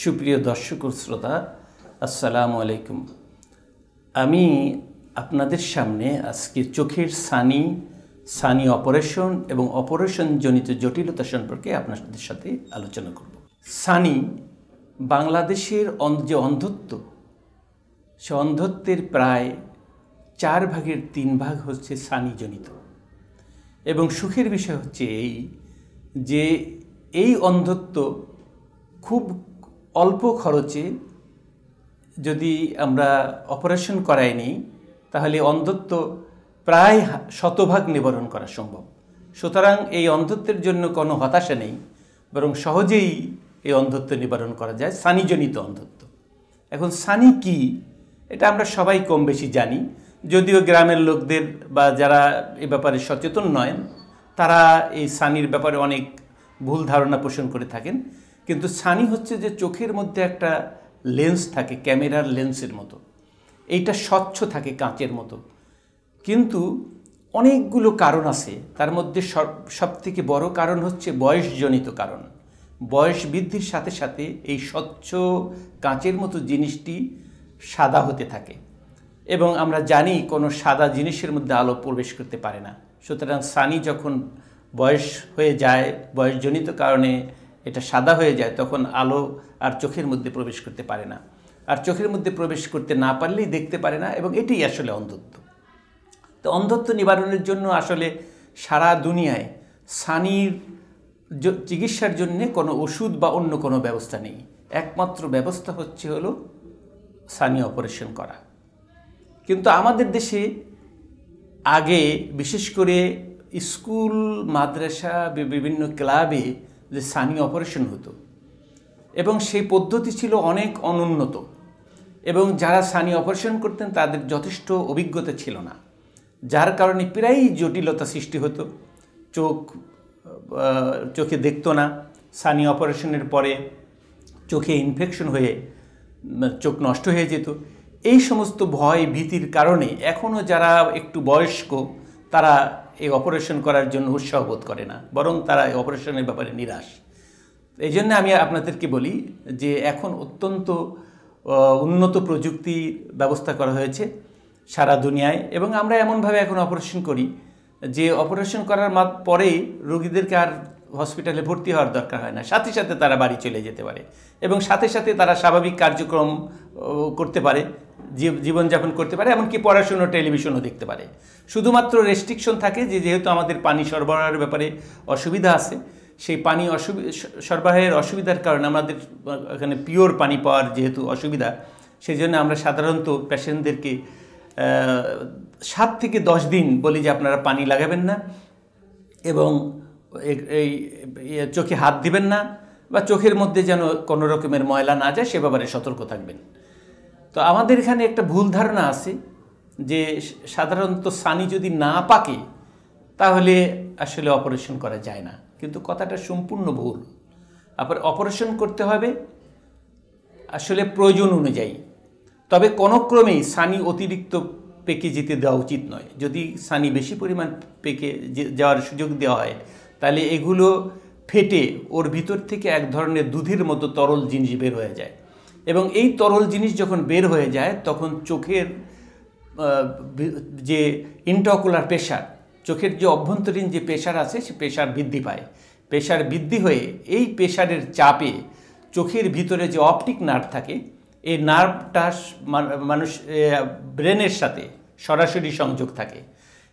সুপ্রিয় দর্শক ও শ্রোতা আসসালামু আলাইকুম আমি আপনাদের সামনে আজকে চোখের সানি সানি অপারেশন এবং অপারেশন জনিত জটিলতা সম্পর্কে আপনাদের সাথে আলোচনা করব সানি বাংলাদেশের যে অন্ধত্ব সে অন্ধত্বের প্রায় চার ভাগের তিন ভাগ হচ্ছে সানিজনিত এবং সুখের বিষয় হচ্ছে এই যে এই অন্ধত্ব খুব অল্প খরচে যদি আমরা অপারেশন করাই নিই তাহলে অন্ধত্ব প্রায় শতভাগ নিবারণ করা সম্ভব সুতরাং এই অন্ধত্বের জন্য কোনো হতাশা নেই বরং সহজেই এই অন্ধত্ব নিবারণ করা যায় সানিজনিত অন্ধত্ব এখন সানি কি এটা আমরা সবাই কম বেশি জানি যদিও গ্রামের লোকদের বা যারা এ ব্যাপারে সচেতন নয় তারা এই সানির ব্যাপারে অনেক ভুল ধারণা পোষণ করে থাকেন কিন্তু সানি হচ্ছে যে চোখের মধ্যে একটা লেন্স থাকে ক্যামেরার লেন্সের মতো এইটা স্বচ্ছ থাকে কাঁচের মতো কিন্তু অনেকগুলো কারণ আছে তার মধ্যে সব সবথেকে বড় কারণ হচ্ছে বয়সজনিত কারণ বয়স বৃদ্ধির সাথে সাথে এই স্বচ্ছ কাঁচের মতো জিনিসটি সাদা হতে থাকে এবং আমরা জানি কোনো সাদা জিনিসের মধ্যে আলো প্রবেশ করতে পারে না সুতরাং সানি যখন বয়স হয়ে যায় বয়সজনিত কারণে এটা সাদা হয়ে যায় তখন আলো আর চোখের মধ্যে প্রবেশ করতে পারে না আর চোখের মধ্যে প্রবেশ করতে না পারলেই দেখতে পারে না এবং এটি আসলে অন্ধত্ব তো অন্ধত্ব নিবারণের জন্য আসলে সারা দুনিয়ায় সানির চিকিৎসার জন্য কোনো ওষুধ বা অন্য কোনো ব্যবস্থা নেই একমাত্র ব্যবস্থা হচ্ছে হলো সানি অপারেশন করা কিন্তু আমাদের দেশে আগে বিশেষ করে স্কুল মাদ্রাসা বিভিন্ন ক্লাবে যে সানি অপারেশন হতো এবং সেই পদ্ধতি ছিল অনেক অনুন্নত এবং যারা সানি অপারেশন করতেন তাদের যথেষ্ট অভিজ্ঞতা ছিল না যার কারণে প্রায়ই জটিলতা সৃষ্টি হতো চোখ চোখে দেখতো না সানি অপারেশনের পরে চোখে ইনফেকশন হয়ে চোখ নষ্ট হয়ে যেত এই সমস্ত ভয় ভীতির কারণে এখনও যারা একটু বয়স্ক তারা এই অপারেশন করার জন্য উৎসাহ বোধ করে না বরং তারা এই অপারেশনের ব্যাপারে নিরাশ এই জন্য আমি আপনাদেরকে বলি যে এখন অত্যন্ত উন্নত প্রযুক্তি ব্যবস্থা করা হয়েছে সারা দুনিয়ায় এবং আমরা এমনভাবে এখন অপারেশন করি যে অপারেশন করার মাত পরে রোগীদেরকে আর হসপিটালে ভর্তি হওয়ার দরকার হয় না সাথে সাথে তারা বাড়ি চলে যেতে পারে এবং সাথে সাথে তারা স্বাভাবিক কার্যক্রম করতে পারে জীবনযাপন করতে পারে এমনকি পড়াশুনো টেলিভিশনও দেখতে পারে শুধুমাত্র রেস্ট্রিকশন থাকে যে যেহেতু আমাদের পানি সরবরাহের ব্যাপারে অসুবিধা আছে সেই পানি সরবরাহের অসুবিধার কারণে আমাদের এখানে পিওর পানি পাওয়ার যেহেতু অসুবিধা সেই জন্য আমরা সাধারণত পেশেন্টদেরকে সাত থেকে দশ দিন বলি যে আপনারা পানি লাগাবেন না এবং এই চোখে হাত দিবেন না বা চোখের মধ্যে যেন কোনো রকমের ময়লা না যায় সে ব্যাপারে সতর্ক থাকবেন তো আমাদের এখানে একটা ভুল ধারণা আছে যে সাধারণত সানি যদি না পাকে তাহলে আসলে অপারেশন করা যায় না কিন্তু কথাটা সম্পূর্ণ ভুল আবার অপারেশন করতে হবে আসলে প্রয়োজন অনুযায়ী তবে কোনোক্রমেই সানি অতিরিক্ত পেকে যেতে দেওয়া উচিত নয় যদি সানি বেশি পরিমাণ পেকে যাওয়ার সুযোগ দেওয়া হয় তাহলে এগুলো ফেটে ওর ভিতর থেকে এক ধরনের দুধের মতো তরল জিনিস বের হয়ে যায় এবং এই তরল জিনিস যখন বের হয়ে যায় তখন চোখের যে ইন্টকুলার প্রেশার চোখের যে অভ্যন্তরীণ যে প্রেশার আছে সে প্রেশার বৃদ্ধি পায় প্রেশার বৃদ্ধি হয়ে এই প্রেশারের চাপে চোখের ভিতরে যে অপটিক নার্ভ থাকে এই নার্ভটা মানুষ ব্রেনের সাথে সরাসরি সংযোগ থাকে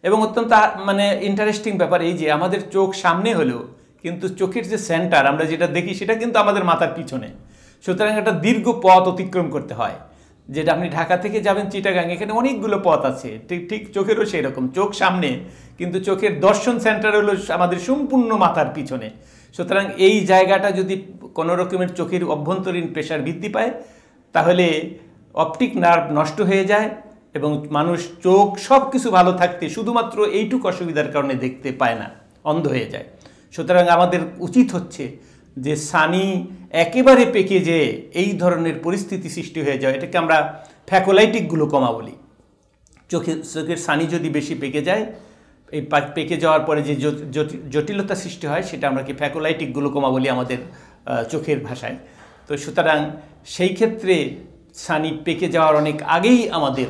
এবং অত্যন্ত মানে ইন্টারেস্টিং ব্যাপার এই যে আমাদের চোখ সামনে হলেও কিন্তু চোখের যে সেন্টার আমরা যেটা দেখি সেটা কিন্তু আমাদের মাথার পিছনে সুতরাং একটা দীর্ঘ পথ অতিক্রম করতে হয় যেটা আপনি ঢাকা থেকে যাবেন চিটাগাং এখানে অনেকগুলো পথ আছে ঠিক ঠিক চোখেরও সেই রকম চোখ সামনে কিন্তু চোখের দর্শন সেন্টার হলো আমাদের সম্পূর্ণ মাথার পিছনে সুতরাং এই জায়গাটা যদি কোনো রকমের চোখের অভ্যন্তরীণ প্রেশার বৃদ্ধি পায় তাহলে অপটিক নার্ভ নষ্ট হয়ে যায় এবং মানুষ চোখ সব কিছু ভালো থাকতে শুধুমাত্র এইটুকু অসুবিধার কারণে দেখতে পায় না অন্ধ হয়ে যায় সুতরাং আমাদের উচিত হচ্ছে যে সানি একেবারে পেকে যে এই ধরনের পরিস্থিতি সৃষ্টি হয়ে যায় এটাকে আমরা ফ্যাকোলাইটিক গ্লুকোমা বলি চোখে চোখের সানি যদি বেশি পেকে যায় এই পেকে যাওয়ার পরে যে জটিলতা সৃষ্টি হয় সেটা আমরা কি ফ্যাকোলাইটিক গ্লুকোমা বলি আমাদের চোখের ভাষায় তো সুতরাং সেই ক্ষেত্রে সানি পেকে যাওয়ার অনেক আগেই আমাদের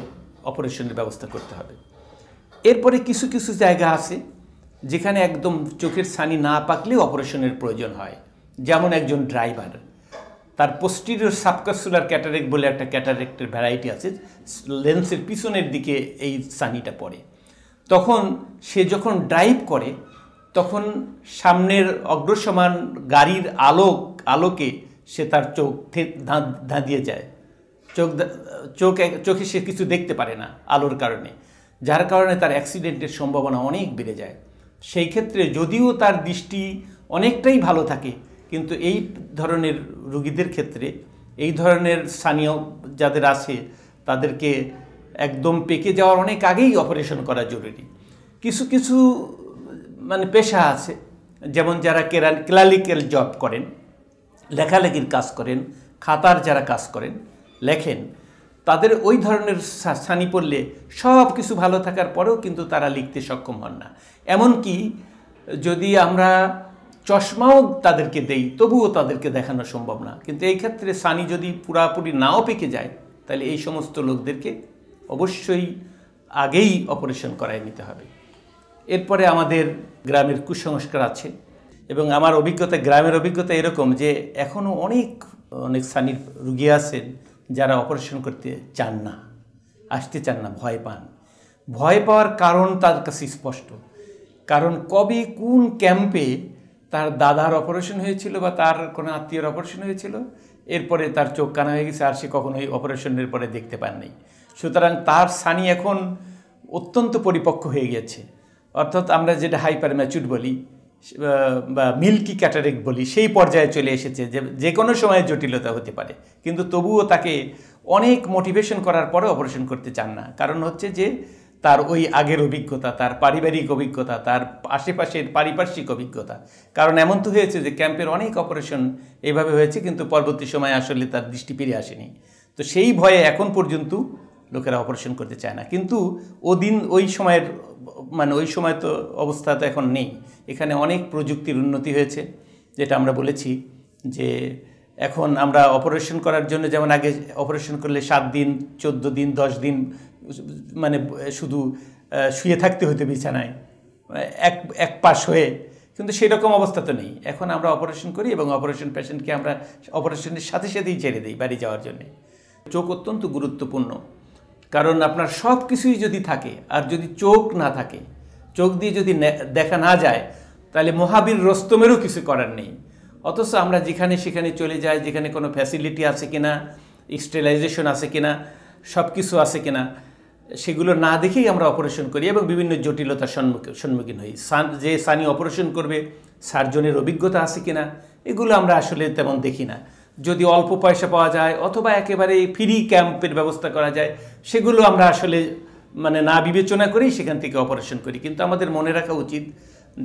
অপারেশনের ব্যবস্থা করতে হবে এরপরে কিছু কিছু জায়গা আছে যেখানে একদম চোখের সানি না পাকলেও অপারেশনের প্রয়োজন হয় যেমন একজন ড্রাইভার তার পোস্টিরিয়র সাবকাসুলার ক্যাটারেক্ট বলে একটা ক্যাটারেক্টের ভ্যারাইটি আছে লেন্সের পিছনের দিকে এই সানিটা পড়ে তখন সে যখন ড্রাইভ করে তখন সামনের অগ্রসমান গাড়ির আলোক আলোকে সে তার চোখ ধাঁধিয়ে যায় চোখ চোখ চোখে সে কিছু দেখতে পারে না আলোর কারণে যার কারণে তার অ্যাক্সিডেন্টের সম্ভাবনা অনেক বেড়ে যায় সেই ক্ষেত্রে যদিও তার দৃষ্টি অনেকটাই ভালো থাকে কিন্তু এই ধরনের রুগীদের ক্ষেত্রে এই ধরনের স্থানীয় যাদের আছে তাদেরকে একদম পেকে যাওয়ার অনেক আগেই অপারেশন করা জরুরি কিছু কিছু মানে পেশা আছে যেমন যারা ক্লালিক্যাল জব করেন লেখালেখির কাজ করেন খাতার যারা কাজ করেন লেখেন তাদের ওই ধরনের স্থানী পড়লে সব কিছু ভালো থাকার পরেও কিন্তু তারা লিখতে সক্ষম হন না এমনকি যদি আমরা চশমাও তাদেরকে দেই তবুও তাদেরকে দেখানো সম্ভব না কিন্তু এই ক্ষেত্রে সানি যদি পুরাপুরি নাও পেকে যায় তাহলে এই সমস্ত লোকদেরকে অবশ্যই আগেই অপারেশন করায় নিতে হবে এরপরে আমাদের গ্রামের কুসংস্কার আছে এবং আমার অভিজ্ঞতা গ্রামের অভিজ্ঞতা এরকম যে এখনও অনেক অনেক সানির রুগী আছেন যারা অপারেশন করতে চান না আসতে চান না ভয় পান ভয় পাওয়ার কারণ তার কাছে স্পষ্ট কারণ কবে কোন ক্যাম্পে তার দাদার অপারেশন হয়েছিল বা তার কোনো আত্মীয়র অপারেশন হয়েছিল এরপরে তার চোখ কানা হয়ে গেছে আর সে কখনো ওই অপারেশনের পরে দেখতে পাননি সুতরাং তার সানি এখন অত্যন্ত পরিপক্ক হয়ে গেছে অর্থাৎ আমরা যেটা হাইপার ম্যাচুড বলি বা মিল্কি ক্যাটারেক বলি সেই পর্যায়ে চলে এসেছে যে যে কোনো সময়ে জটিলতা হতে পারে কিন্তু তবুও তাকে অনেক মোটিভেশন করার পরে অপারেশন করতে চান না কারণ হচ্ছে যে তার ওই আগের অভিজ্ঞতা তার পারিবারিক অভিজ্ঞতা তার আশেপাশের পারিপার্শ্বিক অভিজ্ঞতা কারণ এমন তো হয়েছে যে ক্যাম্পের অনেক অপারেশন এভাবে হয়েছে কিন্তু পরবর্তী সময়ে আসলে তার দৃষ্টি ফিরে আসেনি তো সেই ভয়ে এখন পর্যন্ত লোকেরা অপারেশন করতে চায় না কিন্তু ও দিন ওই সময়ের মানে ওই সময় তো অবস্থা তো এখন নেই এখানে অনেক প্রযুক্তির উন্নতি হয়েছে যেটা আমরা বলেছি যে এখন আমরা অপারেশন করার জন্য যেমন আগে অপারেশন করলে সাত দিন চোদ্দো দিন দশ দিন মানে শুধু শুয়ে থাকতে হইতে বিছানায় এক এক পাশ হয়ে কিন্তু সেই রকম অবস্থা তো নেই এখন আমরা অপারেশন করি এবং অপারেশন পেশেন্টকে আমরা অপারেশনের সাথে সাথেই ছেড়ে দিই বাড়ি যাওয়ার জন্যে চোখ অত্যন্ত গুরুত্বপূর্ণ কারণ আপনার সব কিছুই যদি থাকে আর যদি চোখ না থাকে চোখ দিয়ে যদি দেখা না যায় তাহলে মহাবীর রস্তমেরও কিছু করার নেই অথচ আমরা যেখানে সেখানে চলে যাই যেখানে কোনো ফ্যাসিলিটি আছে কিনা স্টেলাইজেশন আছে কিনা সব কিছু আছে কিনা সেগুলো না দেখেই আমরা অপারেশন করি এবং বিভিন্ন জটিলতার সম্মুখীন সম্মুখীন হই যে সানি অপারেশন করবে সার্জনের অভিজ্ঞতা আছে কি না এগুলো আমরা আসলে তেমন দেখি না যদি অল্প পয়সা পাওয়া যায় অথবা একেবারে ফ্রি ক্যাম্পের ব্যবস্থা করা যায় সেগুলো আমরা আসলে মানে না বিবেচনা করেই সেখান থেকে অপারেশন করি কিন্তু আমাদের মনে রাখা উচিত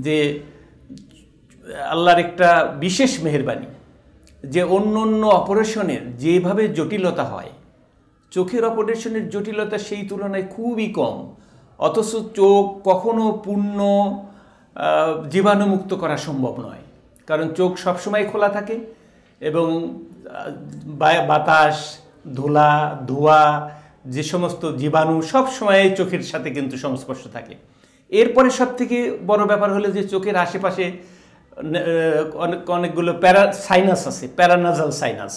যে আল্লাহর একটা বিশেষ মেহরবানি যে অন্য অন্য অপারেশনের যেভাবে জটিলতা হয় চোখের অপারেশনের জটিলতা সেই তুলনায় খুবই কম অথচ চোখ কখনো পূর্ণ জীবাণুমুক্ত করা সম্ভব নয় কারণ চোখ সবসময় খোলা থাকে এবং বাতাস ধুলা ধোয়া যে সমস্ত জীবাণু সবসময় চোখের সাথে কিন্তু সংস্পর্শ থাকে এরপরে সব থেকে বড় ব্যাপার হলো যে চোখের আশেপাশে অনেক অনেকগুলো প্যারা সাইনাস আছে প্যারানাজাল সাইনাস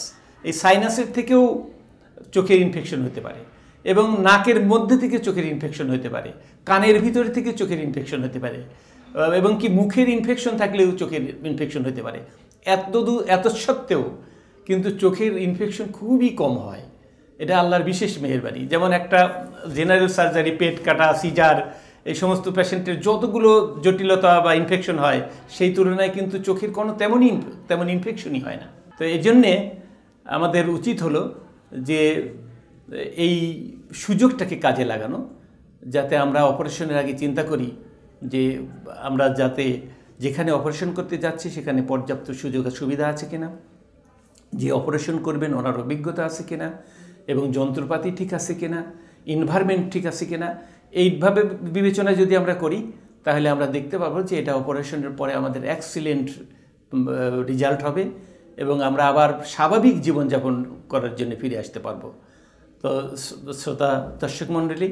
এই সাইনাসের থেকেও চোখের ইনফেকশন হতে পারে এবং নাকের মধ্যে থেকে চোখের ইনফেকশন হতে পারে কানের ভিতর থেকে চোখের ইনফেকশন হতে পারে এবং কি মুখের ইনফেকশন থাকলেও চোখের ইনফেকশন হতে পারে এত দূর এত সত্ত্বেও কিন্তু চোখের ইনফেকশন খুবই কম হয় এটা আল্লাহর বিশেষ মেহরবানি যেমন একটা জেনারেল সার্জারি পেট কাটা সিজার এই সমস্ত পেশেন্টের যতগুলো জটিলতা বা ইনফেকশন হয় সেই তুলনায় কিন্তু চোখের কোনো তেমনই তেমন ইনফেকশনই হয় না তো এই জন্যে আমাদের উচিত হলো যে এই সুযোগটাকে কাজে লাগানো যাতে আমরা অপারেশনের আগে চিন্তা করি যে আমরা যাতে যেখানে অপারেশন করতে যাচ্ছি সেখানে পর্যাপ্ত সুযোগ সুবিধা আছে কিনা যে অপারেশন করবেন ওনার অভিজ্ঞতা আছে কিনা এবং যন্ত্রপাতি ঠিক আছে কিনা ইনভারমেন্ট ঠিক আছে কিনা এইভাবে বিবেচনা যদি আমরা করি তাহলে আমরা দেখতে পাবো যে এটা অপারেশনের পরে আমাদের অ্যাক্সিলেন্ট রেজাল্ট হবে এবং আমরা আবার স্বাভাবিক জীবনযাপন করার জন্য ফিরে আসতে পারবো তো শ্রোতা দর্শক মণ্ডলী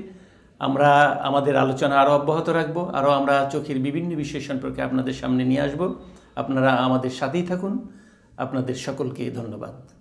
আমরা আমাদের আলোচনা আরও অব্যাহত রাখব আরও আমরা চোখের বিভিন্ন বিষয় সম্পর্কে আপনাদের সামনে নিয়ে আসব আপনারা আমাদের সাথেই থাকুন আপনাদের সকলকে ধন্যবাদ